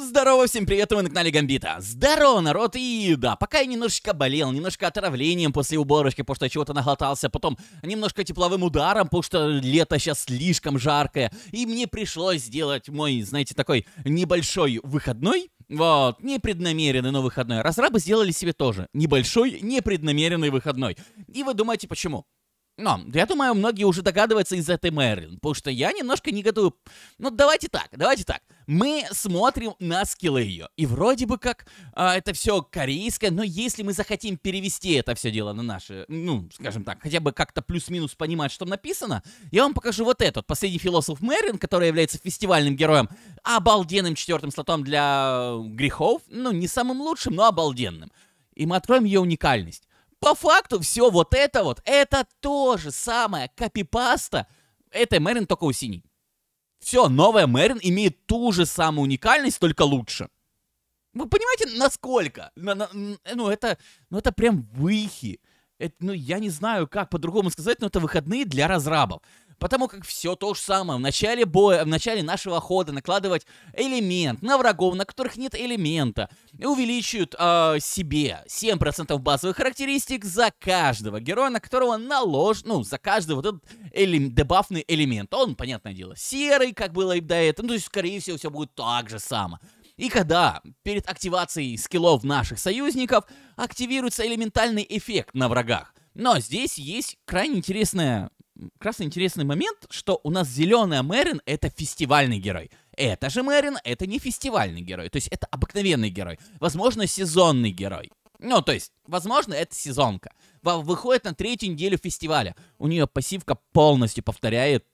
здорово, всем привет, вы на канале Гамбита. Здорово, народ, и да, пока я немножечко болел, немножко отравлением после уборочки, потому что чего-то наглотался, потом немножко тепловым ударом, потому что лето сейчас слишком жаркое, и мне пришлось сделать мой, знаете, такой небольшой выходной, вот, непреднамеренный, но выходной. Разрабы сделали себе тоже небольшой, непреднамеренный выходной. И вы думаете, почему? Но, я думаю, многие уже догадываются из этой Мерлин, потому что я немножко не готов. Ну, давайте так, давайте так мы смотрим на скиллы ее. И вроде бы как а, это все корейское, но если мы захотим перевести это все дело на наши, ну, скажем так, хотя бы как-то плюс-минус понимать, что написано, я вам покажу вот этот, последний философ Мэрин, который является фестивальным героем, обалденным четвертым слотом для грехов, ну, не самым лучшим, но обалденным. И мы откроем ее уникальность. По факту все вот это вот, это тоже самое копипаста этой Мэрин, только у синий. Все, новая Мэрин имеет ту же самую уникальность, только лучше. Вы понимаете, насколько? На, на, э, ну, это, ну, это прям выхи. Это, ну, я не знаю, как по-другому сказать, но это выходные для разрабов. Потому как все то же самое. В начале боя, в начале нашего хода накладывать элемент на врагов, на которых нет элемента. И увеличивают э, себе 7% базовых характеристик за каждого героя, на которого наложен, ну, за каждый вот этот элем, дебафный элемент. Он, понятное дело, серый, как было и до этого. Ну, то есть, скорее всего, все будет так же само. И когда перед активацией скиллов наших союзников активируется элементальный эффект на врагах. Но здесь есть крайне интересная красный интересный момент, что у нас зеленая Мэрин — это фестивальный герой. Это же Мэрин — это не фестивальный герой, то есть это обыкновенный герой. Возможно, сезонный герой. Ну, то есть, возможно, это сезонка. Выходит на третью неделю фестиваля. У нее пассивка полностью повторяет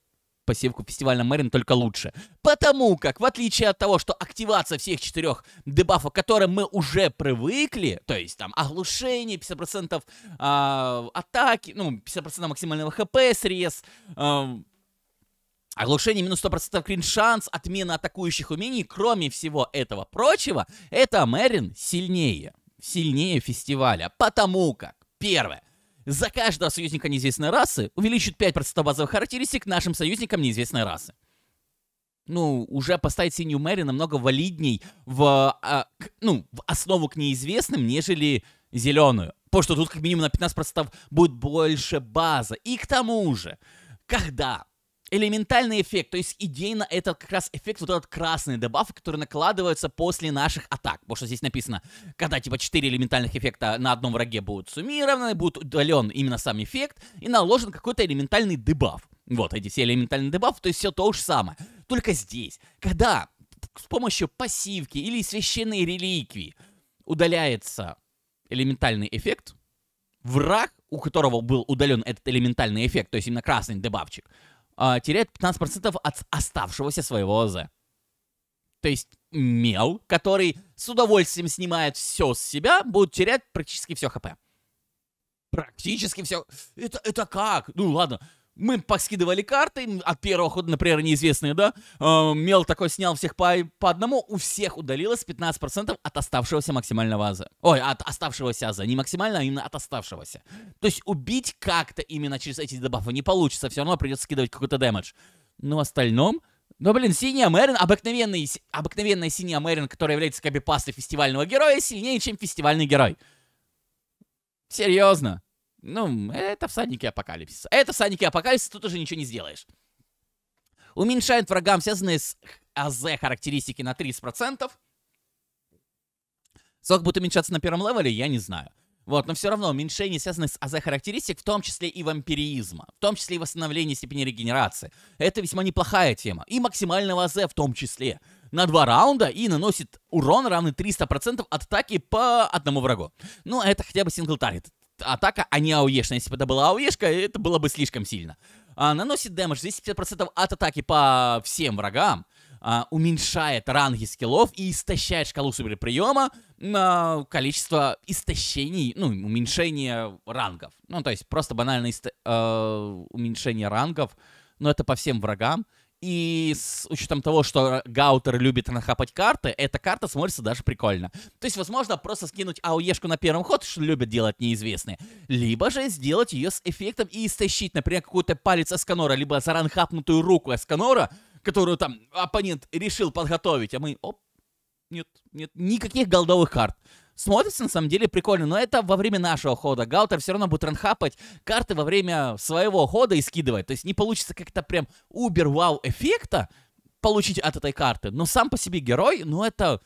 посевку фестиваля Мэрин только лучше. Потому как, в отличие от того, что активация всех четырех дебафов, к которым мы уже привыкли, то есть там оглушение, 50% э, а, атаки, ну, 50% максимального хп срез, э, Оглушение минус 100% крин шанс, отмена атакующих умений, кроме всего этого прочего, это Мэрин сильнее. Сильнее фестиваля. Потому как, первое, за каждого союзника неизвестной расы увеличит 5% базовых характеристик нашим союзникам неизвестной расы. Ну, уже поставить синюю Мэри намного валидней в, а, к, ну, в основу к неизвестным, нежели зеленую. Потому что тут как минимум на 15% будет больше база. И к тому же, когда элементальный эффект, то есть идейно это как раз эффект, вот этот красный дебаф, который накладывается после наших атак. Потому что здесь написано, когда типа 4 элементальных эффекта на одном враге будут суммированы, будет удален именно сам эффект и наложен какой-то элементальный дебаф. Вот эти все элементальные дебафы, то есть все то же самое. Только здесь, когда с помощью пассивки или священной реликвии удаляется элементальный эффект, враг, у которого был удален этот элементальный эффект, то есть именно красный дебафчик э, теряет 15% от оставшегося своего ОЗ. То есть мел, который с удовольствием снимает все с себя, будет терять практически все ХП. Практически все. Это, это как? Ну ладно, мы поскидывали карты, от первого хода, например, неизвестные, да, э, Мел такой снял всех по, по одному, у всех удалилось 15% от оставшегося максимального аза. Ой, от оставшегося аза, не максимально, а именно от оставшегося. То есть убить как-то именно через эти дебафы не получится, все равно придется скидывать какой-то дэмэдж. Но в остальном... Ну, блин, синяя Мэрин, обыкновенный, обыкновенная синяя Мэрин, которая является копипастой фестивального героя, сильнее, чем фестивальный герой. Серьезно. Ну, это всадники апокалипсиса. Это всадники апокалипсиса, тут уже ничего не сделаешь. Уменьшает врагам связанные с АЗ характеристики на 30%. Сколько будет уменьшаться на первом левеле, я не знаю. Вот, но все равно уменьшение связано с АЗ-характеристик, в том числе и вампиризма, в том числе и восстановление степени регенерации. Это весьма неплохая тема. И максимального АЗ в том числе. На два раунда и наносит урон равный 300% от атаки по одному врагу. Ну, это хотя бы сингл-таргет атака, а не ауешная. Если бы это была ауешка, это было бы слишком сильно. А, наносит дэмэдж 250% от атаки по всем врагам. А, уменьшает ранги скиллов и истощает шкалу суперприема на количество истощений, ну, уменьшение рангов. Ну, то есть просто банально ист... э, уменьшение рангов, но это по всем врагам. И с учетом того, что Гаутер любит нахапать карты, эта карта смотрится даже прикольно. То есть, возможно, просто скинуть АОЕшку на первом ход, что любят делать неизвестные, либо же сделать ее с эффектом и истощить, например, какую-то палец Эсканора, либо заранхапнутую руку Эсканора, которую там оппонент решил подготовить, а мы, оп, нет, нет, никаких голдовых карт смотрится на самом деле прикольно, но это во время нашего хода. Гаута все равно будет ранхапать карты во время своего хода и скидывать. То есть не получится как-то прям убер-вау эффекта получить от этой карты. Но сам по себе герой, ну это...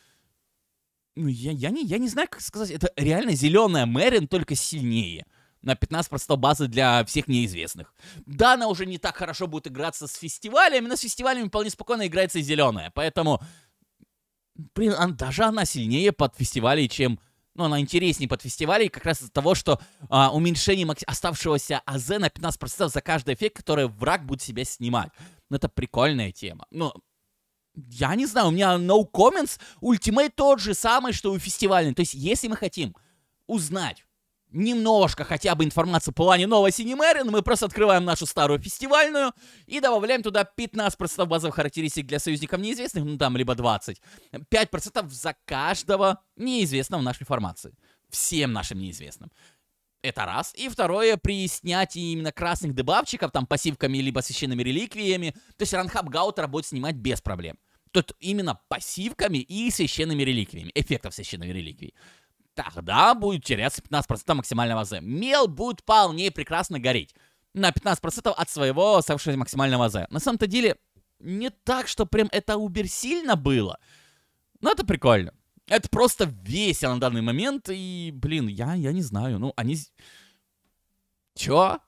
Ну, я, я, не, я не знаю, как сказать. Это реально зеленая Мэрин, только сильнее на 15% базы для всех неизвестных. Да, она уже не так хорошо будет играться с фестивалями, но с фестивалями вполне спокойно играется и зеленая, поэтому блин, она, даже она сильнее под фестивалей, чем... Ну, она интереснее под фестивалей как раз из-за того, что а, уменьшение оставшегося АЗ на 15% за каждый эффект, который враг будет себя снимать. Ну, это прикольная тема. Ну, я не знаю, у меня no comments, ультимейт тот же самый, что и фестивальный. То есть, если мы хотим узнать, немножко хотя бы информации по плане нового Синемерин, мы просто открываем нашу старую фестивальную и добавляем туда 15% базовых характеристик для союзников неизвестных, ну там либо 20, 5% за каждого неизвестного в нашей формации, всем нашим неизвестным. Это раз. И второе, при снятии именно красных дебавчиков, там пассивками либо священными реликвиями, то есть Ранхаб Гаутера будет снимать без проблем. Тут именно пассивками и священными реликвиями, эффектов священной реликвий тогда будет теряться 15% максимального Z. Мел будет вполне прекрасно гореть на 15% от своего совершенно максимального Z. На самом-то деле, не так, что прям это убер сильно было. Но это прикольно. Это просто весело на данный момент, и, блин, я, я не знаю, ну, они... Чё?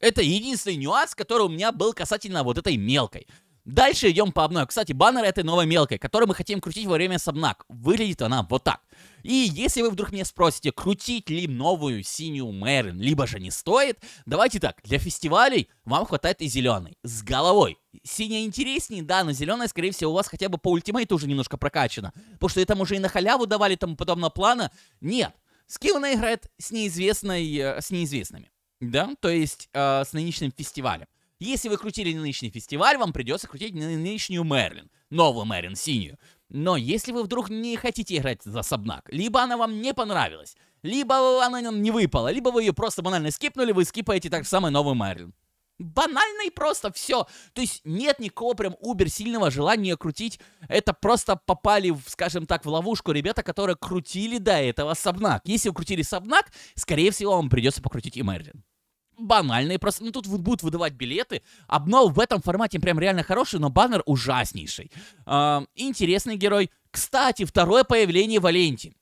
Это единственный нюанс, который у меня был касательно вот этой мелкой. Дальше идем по обнове. Кстати, баннер этой новой мелкой, которую мы хотим крутить во время сабнак. Выглядит она вот так. И если вы вдруг меня спросите, крутить ли новую синюю Мэрин, либо же не стоит, давайте так, для фестивалей вам хватает и зеленый с головой. Синяя интереснее, да, но зеленая, скорее всего, у вас хотя бы по ультимейту уже немножко прокачана. Потому что там уже и на халяву давали тому подобного плана. Нет, скилл она играет с неизвестной, э, с неизвестными. Да, то есть э, с нынешним фестивалем. Если вы крутили нынешний фестиваль, вам придется крутить нынешнюю Мерлин. Новую Мерлин, синюю. Но если вы вдруг не хотите играть за Сабнак, либо она вам не понравилась, либо она не выпала, либо вы ее просто банально скипнули, вы скипаете так самый новый Мерлин. Банально и просто все. То есть нет никакого прям убер сильного желания крутить. Это просто попали, скажем так, в ловушку ребята, которые крутили до этого Сабнак. Если вы крутили Сабнак, скорее всего, вам придется покрутить и Мерлин банальные просто. Ну, тут будут выдавать билеты. Обнол в этом формате прям реально хороший, но баннер ужаснейший. А, интересный герой. Кстати, второе появление Валенти.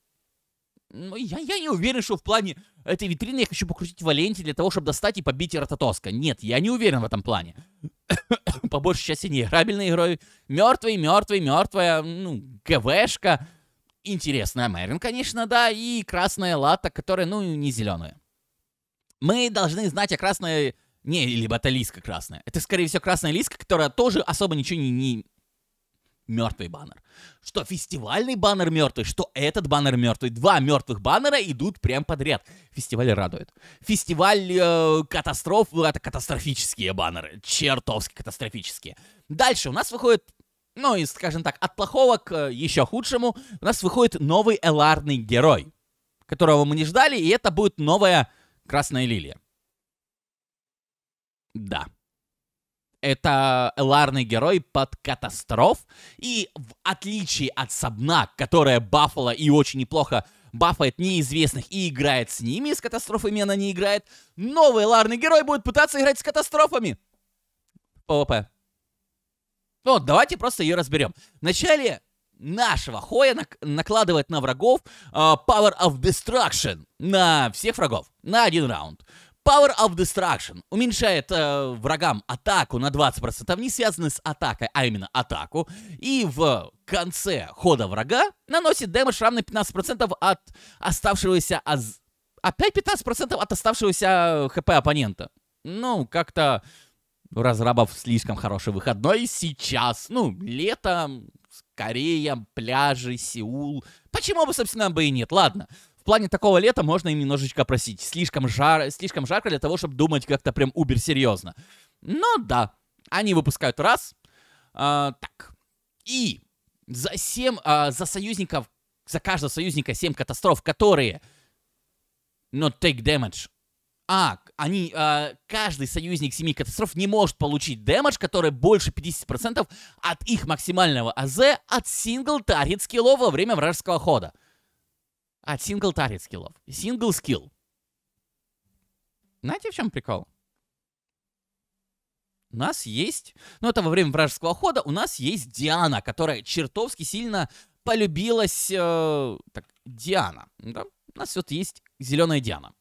Ну, я, я не уверен, что в плане этой витрины я хочу покрутить Валенти для того, чтобы достать и побить Рататоска. Нет, я не уверен в этом плане. По большей части неиграбельный герой. Мертвый, мертвый, мертвая, ну, ГВшка. Интересная Мэрин, конечно, да, и красная лата, которая, ну, не зеленая. Мы должны знать о красной... Не, либо это лиска красная. Это, скорее всего, красная лиска, которая тоже особо ничего не... не... Мертвый баннер. Что фестивальный баннер мертвый, что этот баннер мертвый. Два мертвых баннера идут прям подряд. Фестиваль радует. Фестиваль э, катастроф, ну, это катастрофические баннеры. Чертовски катастрофические. Дальше у нас выходит ну и, скажем так, от плохого к э, еще худшему, у нас выходит новый эларный герой, которого мы не ждали, и это будет новая Красная лилия. Да. Это ларный герой под катастроф. И в отличие от Сабнак, которая бафала и очень неплохо бафает неизвестных и играет с ними, с катастрофами она не играет, новый ларный герой будет пытаться играть с катастрофами. ПВП. Вот, давайте просто ее разберем. Вначале нашего Хоя нак- накладывает на врагов э, Power of Destruction. На всех врагов. На один раунд. Power of Destruction уменьшает э, врагам атаку на 20%, не связанные с атакой, а именно атаку. И в конце хода врага наносит дэмэдж, равный 15% от оставшегося... Аз... Опять 15% от оставшегося хп оппонента. Ну, как-то у разрабов слишком хороший выходной сейчас. Ну, лето, Корея, пляжи, Сеул. Почему бы, собственно, бы и нет? Ладно. В плане такого лета можно им немножечко просить. Слишком, жар... Слишком жарко для того, чтобы думать как-то прям убер серьезно. Но да, они выпускают раз. А, так. И за 7, а, за союзников, за каждого союзника 7 катастроф, которые но take damage а, они, э, каждый союзник семи катастроф не может получить дэмэдж, который больше 50% от их максимального АЗ от сингл-таргет скилла во время вражеского хода. От сингл-таргет скиллов. Сингл-скилл. Знаете, в чем прикол? У нас есть, ну это во время вражеского хода, у нас есть Диана, которая чертовски сильно полюбилась... Э, так, Диана. Да? У нас вот есть зеленая Диана.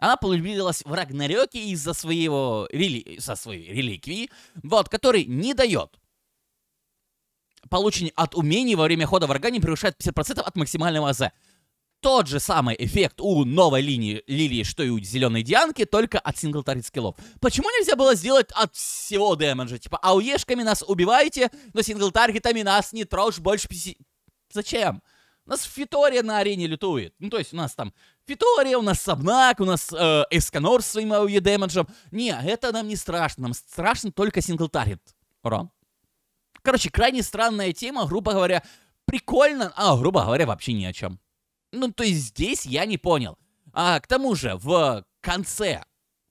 Она полюбилась в Рагнарёке из-за своего рели... со своей реликвии, вот, который не дает полученный от умений во время хода врага не превышает 50% от максимального АЗ. Тот же самый эффект у новой линии лилии, что и у зеленой дианки, только от сингл скиллов. Почему нельзя было сделать от всего дэмэджа? Типа, ауешками нас убиваете, но сингл нас не трожь больше 50... Зачем? нас Фитория на арене лютует. Ну, то есть у нас там Фитория, у нас Сабнак, у нас э, Эсканор с своим ауе демеджем. Не, это нам не страшно. Нам страшно только синглтаргет. Ура. Короче, крайне странная тема, грубо говоря, прикольно, а, грубо говоря, вообще ни о чем. Ну, то есть здесь я не понял. А к тому же, в конце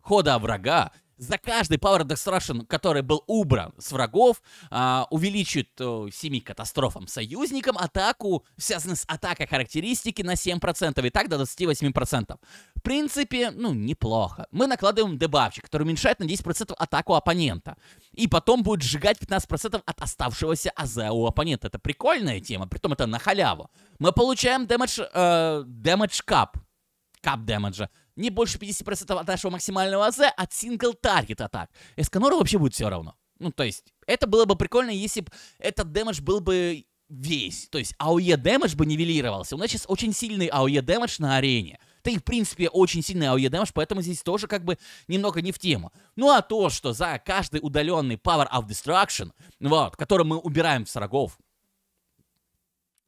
хода врага за каждый Power Destruction, который был убран с врагов, э, а, увеличит э, семи катастрофам союзникам атаку, связанную с атакой характеристики на 7%, и так до 28%. В принципе, ну, неплохо. Мы накладываем дебафчик, который уменьшает на 10% атаку оппонента, и потом будет сжигать 15% от оставшегося аза у оппонента. Это прикольная тема, притом это на халяву. Мы получаем damage, э, damage cap, кап демеджа не больше 50% от нашего максимального АЗ от сингл-таргет атак. Эсканору вообще будет все равно. Ну, то есть, это было бы прикольно, если бы этот дэмэдж был бы весь. То есть, АОЕ дэмэдж бы нивелировался. У нас сейчас очень сильный АОЕ дэмэдж на арене. Да и, в принципе, очень сильный AOE дэмэдж, поэтому здесь тоже как бы немного не в тему. Ну а то, что за каждый удаленный Power of Destruction, вот, который мы убираем с врагов,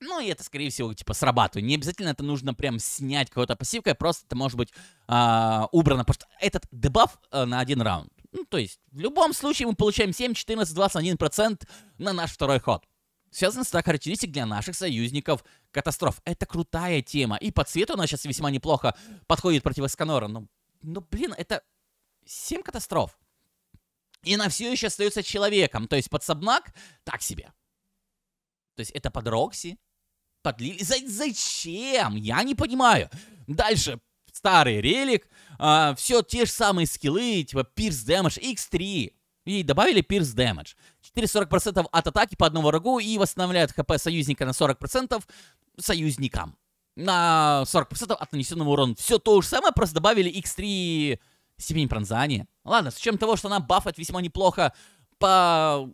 ну, и это, скорее всего, типа, срабатывает. Не обязательно это нужно прям снять какой-то пассивкой, просто это может быть э, убрано. просто этот дебаф э, на один раунд. Ну, то есть, в любом случае мы получаем 7, 14, 21% на наш второй ход. Связано с характеристик для наших союзников катастроф. Это крутая тема. И по цвету она сейчас весьма неплохо подходит против Эсканора. Но, ну, но ну, блин, это 7 катастроф. И она все еще остается человеком. То есть подсобнак так себе. То есть это под Рокси, подлили. Зачем? Я не понимаю. Дальше. Старый релик. А, все те же самые скиллы, типа пирс Damage X3. И добавили пирс Damage. 440% от атаки по одному врагу и восстанавливает хп союзника на 40% союзникам. На 40% от нанесенного урона. Все то же самое, просто добавили X3 степень пронзания. Ладно, с учетом того, что она бафает весьма неплохо по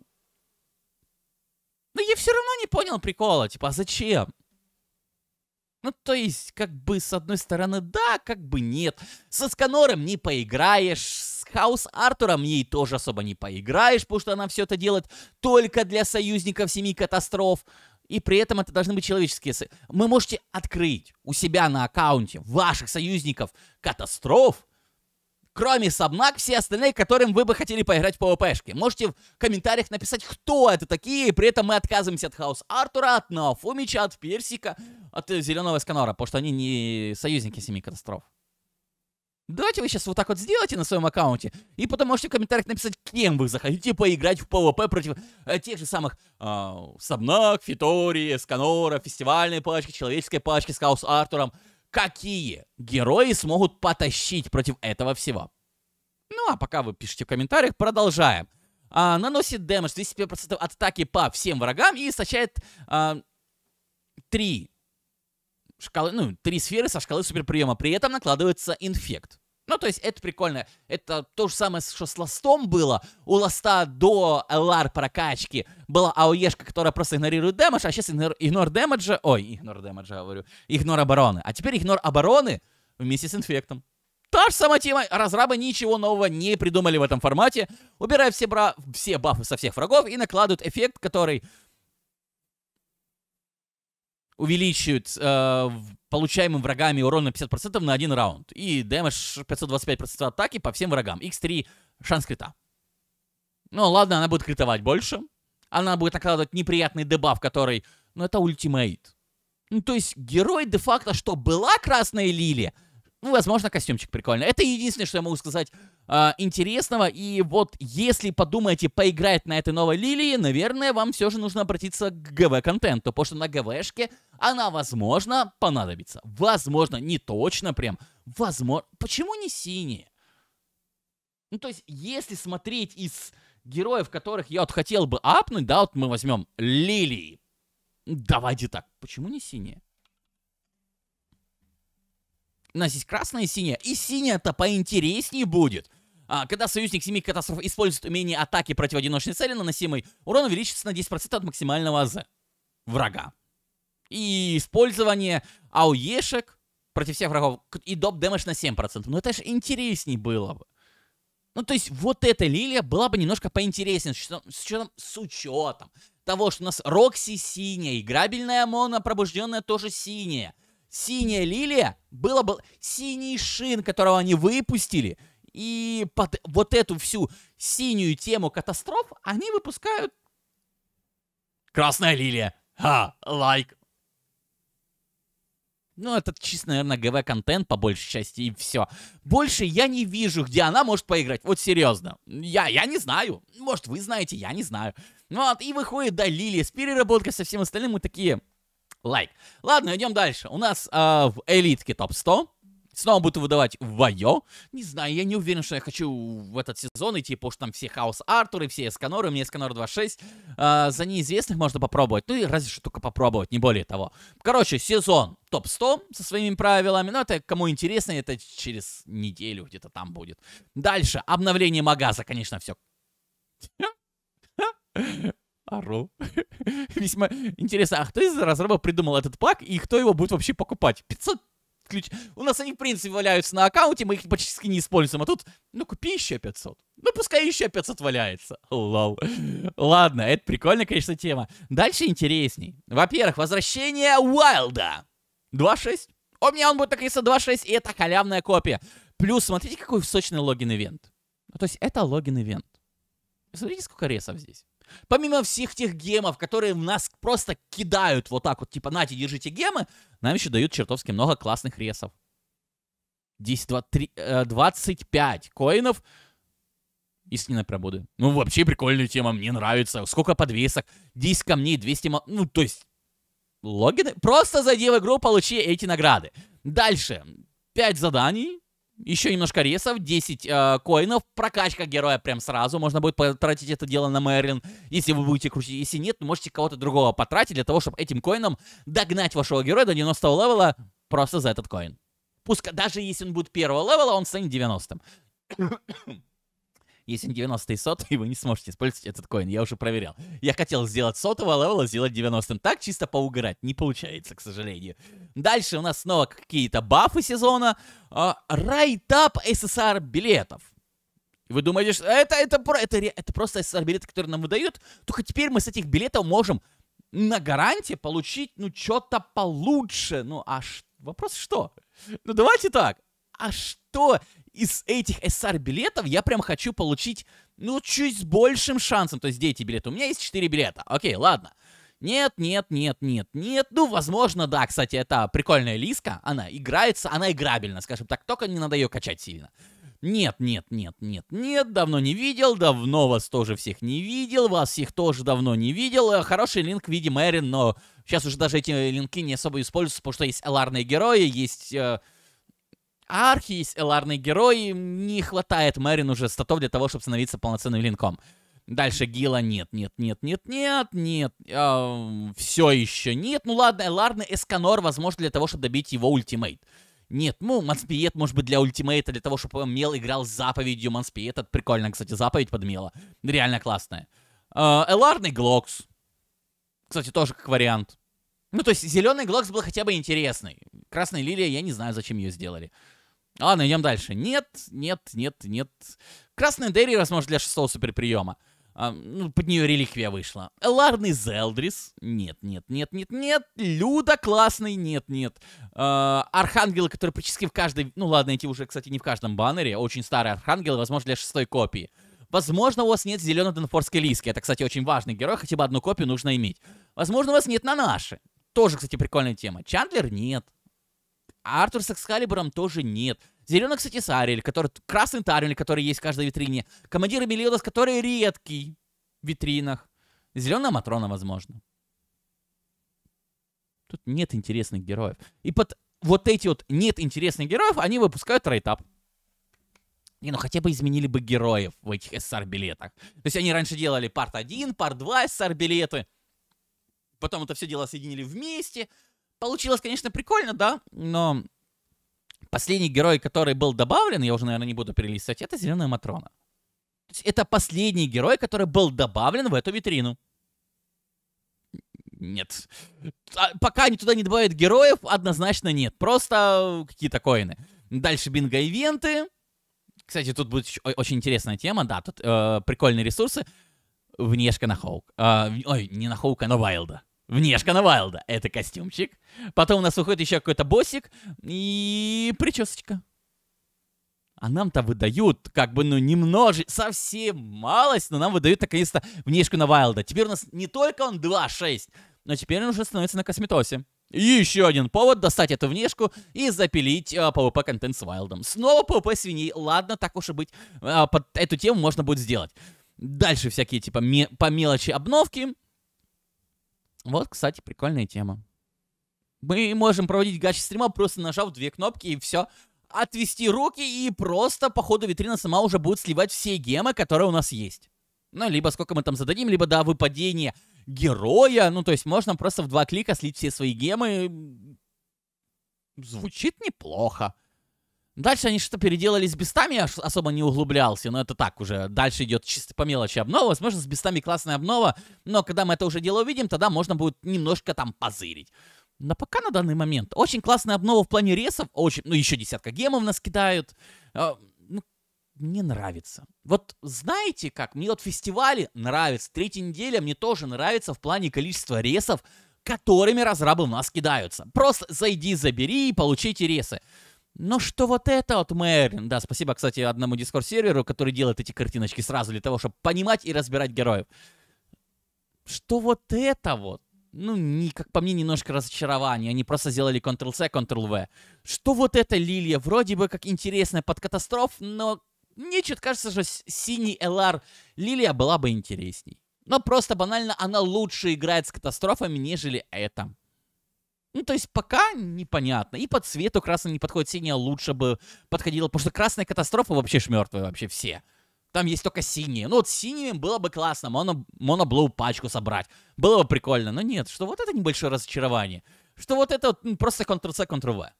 но я все равно не понял прикола, типа, а зачем? Ну, то есть, как бы, с одной стороны, да, как бы нет. Со Сканором не поиграешь, с Хаус Артуром ей тоже особо не поиграешь, потому что она все это делает только для союзников Семи Катастроф. И при этом это должны быть человеческие... Вы можете открыть у себя на аккаунте ваших союзников катастроф, кроме Сабнак, все остальные, которым вы бы хотели поиграть в ПВП-шки, Можете в комментариях написать, кто это такие, при этом мы отказываемся от Хаус Артура, от Наофумича, от Персика, от э, Зеленого Эсканора, потому что они не союзники Семи Катастроф. Давайте вы сейчас вот так вот сделаете на своем аккаунте, и потом можете в комментариях написать, кем вы захотите поиграть в ПВП против э, тех же самых э, а, Сабнак, Фитори, Сканора, фестивальной пачки, человеческой пачки с Хаус Артуром, какие герои смогут потащить против этого всего. Ну, а пока вы пишите в комментариях, продолжаем. А, наносит дэмэдж 35% атаки по всем врагам и источает а, 3 шкалы, ну, три сферы со шкалы суперприема. При этом накладывается инфект. Ну, то есть, это прикольно. Это то же самое, что с Ластом было. У Ласта до LR прокачки была АОЕшка, которая просто игнорирует дэмэдж, а сейчас игнор, игнор дэмэджа... Ой, игнор дэмэджа, говорю. Игнор обороны. А теперь игнор обороны вместе с инфектом. Та же самая тема, разрабы ничего нового не придумали в этом формате, убирают все, бра... все бафы со всех врагов и накладывают эффект, который увеличивают э, получаемым врагами урон на 50% на один раунд. И дэмэдж 525% атаки по всем врагам. X3 шанс крита. Ну ладно, она будет критовать больше. Она будет накладывать неприятный дебаф, который... Ну это ультимейт. Ну то есть герой де-факто что, была красная лилия? Ну, возможно, костюмчик прикольный. Это единственное, что я могу сказать э, интересного. И вот, если подумаете поиграть на этой новой лилии, наверное, вам все же нужно обратиться к ГВ-контенту, потому что на ГВшке она, возможно, понадобится. Возможно, не точно прям. Возможно. Почему не синие? Ну, то есть, если смотреть из героев, которых я вот хотел бы апнуть, да, вот мы возьмем лилии. Давайте так, почему не синие? у нас есть красное и синее, и синее-то поинтереснее будет. А, когда союзник семи катастроф использует умение атаки против одиночной цели, наносимый урон увеличится на 10% от максимального АЗ врага. И использование ауешек против всех врагов и доп дэмэдж на 7%. Ну это же интереснее было бы. Ну, то есть, вот эта лилия была бы немножко поинтереснее, с учетом, с учетом, с учетом того, что у нас Рокси синяя, играбельная Мона пробужденная тоже синяя. Синяя лилия было бы синий шин, которого они выпустили, и под вот эту всю синюю тему катастроф они выпускают Красная лилия. Ха, лайк. Ну, это чисто, наверное, ГВ-контент по большей части, и все. Больше я не вижу, где она может поиграть. Вот серьезно. Я, я не знаю. Может, вы знаете, я не знаю. Ну вот, и выходит, да, Лилия с переработкой со всем остальным, мы такие... Лайк. Ладно, идем дальше. У нас э, в элитке топ-100 снова будут выдавать Вайо. Не знаю, я не уверен, что я хочу в этот сезон идти, потому что там все Хаос Артуры, все Эсканоры, мне Эсканор 2.6. Э, а, за неизвестных можно попробовать. Ну и разве что только попробовать, не более того. Короче, сезон топ-100 со своими правилами. Но ну, это, кому интересно, это через неделю где-то там будет. Дальше, обновление Магаза, конечно, все Ару, Весьма интересно, а кто из разрабов придумал этот пак и кто его будет вообще покупать? 500 ключ. У нас они, в принципе, валяются на аккаунте, мы их почти не используем. А тут, ну, купи еще 500. Ну, пускай еще 500 валяется. Лол. Ладно, это прикольная, конечно, тема. Дальше интересней. Во-первых, возвращение Уайлда. 2.6. У меня он будет находиться 2.6, и это халявная копия. Плюс, смотрите, какой сочный логин-ивент. Ну, то есть, это логин-ивент. Смотрите, сколько ресов здесь. Помимо всех тех гемов, которые в нас просто кидают вот так вот, типа, нате, держите гемы, нам еще дают чертовски много классных ресов. 10, 20, 3, 25 коинов истинной прободы. Ну, вообще прикольная тема, мне нравится. Сколько подвесок, 10 камней, 200... Мол... Ну, то есть, логины. Просто зайди в игру, получи эти награды. Дальше. 5 заданий, еще немножко ресов, 10 э, а, коинов, прокачка героя прям сразу, можно будет потратить это дело на Мерлин, если вы будете крутить, если нет, можете кого-то другого потратить для того, чтобы этим коином догнать вашего героя до 90 левела просто за этот коин. Пускай, даже если он будет первого левела, он станет 90-м. Если 90 и сотый, вы не сможете использовать этот коин. Я уже проверял. Я хотел сделать сотого левела, сделать 90 Так чисто поугарать. Не получается, к сожалению. Дальше у нас снова какие-то бафы сезона. А, райтап СССР билетов. Вы думаете, что это, это, это, это просто СССР билеты, которые нам выдают? Только теперь мы с этих билетов можем на гарантии получить, ну, что-то получше. Ну, а ш... вопрос что? Ну, давайте так. А что, из этих SR-билетов я прям хочу получить, ну, чуть с большим шансом, то есть где эти билеты? У меня есть 4 билета, окей, ладно. Нет, нет, нет, нет, нет. Ну, возможно, да, кстати, это прикольная лиска. Она играется, она играбельна, скажем так, только не надо ее качать сильно. Нет, нет, нет, нет, нет, давно не видел, давно вас тоже всех не видел, вас всех тоже давно не видел. Э, хороший линк в виде Мэрин, но сейчас уже даже эти линки не особо используются, потому что есть ЛАРные герои, есть... Э, а архи есть эларные герои, не хватает Мэрин уже статов для того, чтобы становиться полноценным линком. Дальше Гила нет, нет, нет, нет, нет, нет, э, а, все еще нет. Ну ладно, Эларный Эсканор, возможно, для того, чтобы добить его ультимейт. Нет, ну, Манспиет, может быть, для ультимейта, для того, чтобы Мел играл с заповедью Манспиета. Прикольно, кстати, заповедь под Мела. Реально классная. Э, а, Эларный Глокс. Кстати, тоже как вариант. Ну, то есть, зеленый Глокс был хотя бы интересный. Красная лилия, я не знаю, зачем ее сделали. Ладно, идем дальше. Нет, нет, нет, нет. Красная Дерри, возможно, для шестого суперприема. А, ну, под нее реликвия вышла. Ларный Зелдрис. Нет, нет, нет, нет, нет. Люда классный. Нет, нет. А, архангелы, которые практически в каждой... Ну ладно, эти уже, кстати, не в каждом баннере. Очень старые архангелы, возможно, для шестой копии. Возможно, у вас нет зеленой Денфорской лиски. Это, кстати, очень важный герой, хотя бы одну копию нужно иметь. Возможно, у вас нет на наши. Тоже, кстати, прикольная тема. Чандлер нет. Артур с Экскалибуром тоже нет. Зеленый, кстати, Сарель, который... Красный Тарель, который есть в каждой витрине. Командир Мелиодас, который редкий в витринах. Зеленая Матрона, возможно. Тут нет интересных героев. И под вот эти вот нет интересных героев, они выпускают рейтап. Не, ну хотя бы изменили бы героев в этих SR-билетах. То есть они раньше делали парт 1, парт 2 SR-билеты. Потом это все дело соединили вместе. Получилось, конечно, прикольно, да, но последний герой, который был добавлен, я уже, наверное, не буду перелистывать. это Зеленая Матрона. Это последний герой, который был добавлен в эту витрину. Нет. А пока они туда не добавят героев, однозначно нет. Просто э, какие-то коины. Дальше бинго-ивенты. Кстати, тут будет очень интересная тема. Да, тут э, прикольные ресурсы. Внешка на Хоук. Э, ой, не на Хоука, а на Вайлда. Внешка на Вайлда. Это костюмчик. Потом у нас уходит еще какой-то босик и причесочка. А нам-то выдают, как бы, ну, немножечко совсем малость, но нам выдают, наконец-то, внешку на Вайлда. Теперь у нас не только он 2.6, но теперь он уже становится на косметосе. И еще один повод достать эту внешку и запилить э, а, PvP контент с Вайлдом. Снова PvP свиней. Ладно, так уж и быть. А, под эту тему можно будет сделать. Дальше всякие, типа, по мелочи обновки. Вот, кстати, прикольная тема. Мы можем проводить гачи стрима, просто нажав две кнопки и все. Отвести руки и просто по ходу витрина сама уже будет сливать все гемы, которые у нас есть. Ну, либо сколько мы там зададим, либо до выпадения героя. Ну, то есть можно просто в два клика слить все свои гемы. Звучит неплохо. Дальше они что-то переделали с бестами, я особо не углублялся, но это так уже. Дальше идет чисто по мелочи обнова. Возможно, с бестами классная обнова, но когда мы это уже дело увидим, тогда можно будет немножко там позырить. Но пока на данный момент очень классная обнова в плане ресов, очень, ну еще десятка гемов нас кидают. Э, ну, мне нравится. Вот знаете как, мне вот фестивали нравится, третья неделя мне тоже нравится в плане количества ресов, которыми разрабы в нас кидаются. Просто зайди, забери и получите ресы. Но «Ну что вот это вот Мэрин? Да, спасибо, кстати, одному дискорд-серверу, который делает эти картиночки сразу для того, чтобы понимать и разбирать героев. Что вот это вот? Ну, не, как по мне, немножко разочарование. Они просто сделали Ctrl-C, Ctrl-V. Что вот это лилия? Вроде бы как интересная под катастроф, но мне что-то кажется, что синий LR лилия была бы интересней. Но просто банально она лучше играет с катастрофами, нежели это. Ну, то есть пока непонятно. И по цвету красный не подходит, синяя лучше бы подходила, потому что красная катастрофа вообще шмертвые вообще все. Там есть только синие. Ну вот синими было бы классно, моно, моноблоу пачку собрать. Было бы прикольно, но нет, что вот это небольшое разочарование. Что вот это вот, ну, просто Ctrl-C, Ctrl-V.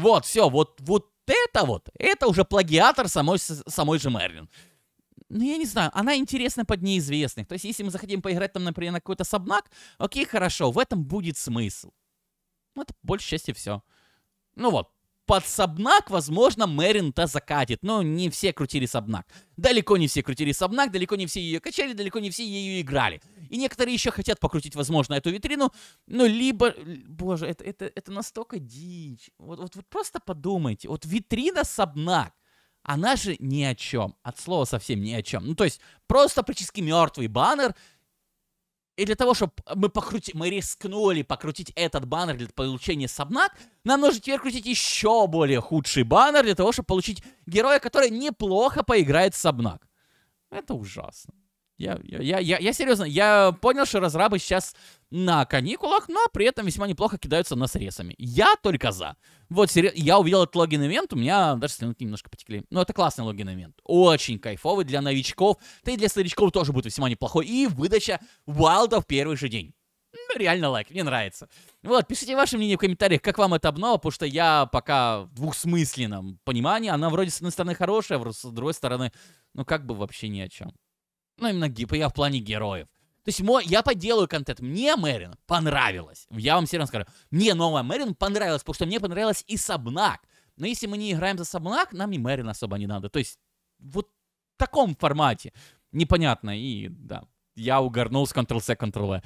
Вот, все, вот, вот это вот, это уже плагиатор самой, самой же Мерлин. Ну, я не знаю, она интересна под неизвестных. То есть, если мы захотим поиграть там, например, на какой-то сабнак, окей, хорошо, в этом будет смысл. Это большей части все. Ну вот, под Сабнак, возможно, Мэрин-то закатит. Но не все крутили Сабнак. Далеко не все крутили Сабнак, далеко не все ее качали, далеко не все ее играли. И некоторые еще хотят покрутить, возможно, эту витрину, но либо... Боже, это, это, это настолько дичь. Вот, вот, вот просто подумайте. Вот витрина Сабнак, она же ни о чем. От слова совсем ни о чем. Ну, то есть, просто практически мертвый баннер — и для того, чтобы мы покрути... мы рискнули покрутить этот баннер для получения сабнат, нам нужно теперь крутить еще более худший баннер для того, чтобы получить героя, который неплохо поиграет в сабнак. Это ужасно. Я, я, я, я серьезно, я понял, что разрабы сейчас на каникулах, но при этом весьма неплохо кидаются нас Я только за. Вот, я увидел этот логин-эвент, у меня даже слюнки немножко потекли. Но ну, это классный логин-эвент. Очень кайфовый для новичков. Да и для старичков тоже будет весьма неплохой. И выдача вайлда в первый же день. Реально лайк, мне нравится. Вот, пишите ваше мнение в комментариях, как вам это обнова, потому что я пока в двухсмысленном понимании. Она вроде с одной стороны хорошая, а с другой стороны, ну как бы вообще ни о чем. Ну, именно гипо, я в плане героев. То есть мой, я поделаю контент. Мне Мэрин понравилось. Я вам серьезно скажу. Мне новая Мэрин понравилась, потому что мне понравилась и Сабнак. Но если мы не играем за Сабнак, нам и Мэрин особо не надо. То есть вот в таком формате. Непонятно. И да, я угорнул с Ctrl-C, Ctrl-V.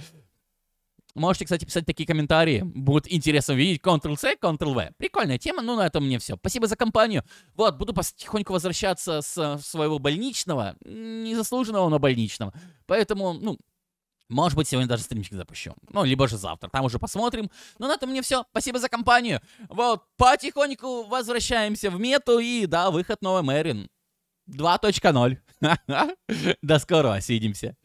Можете, кстати, писать такие комментарии. Будет интересно видеть. Ctrl-C, Ctrl-V. Прикольная тема, ну на этом мне все. Спасибо за компанию. Вот, буду потихоньку возвращаться с э, своего больничного. Незаслуженного, но больничного. Поэтому, ну, может быть, сегодня даже стримчик запущу. Ну, либо же завтра. Там уже посмотрим. Ну на этом мне все. Спасибо за компанию. Вот, потихоньку возвращаемся в мету. И, да, выход новой Мэрин. 2.0. До скорого, сидимся.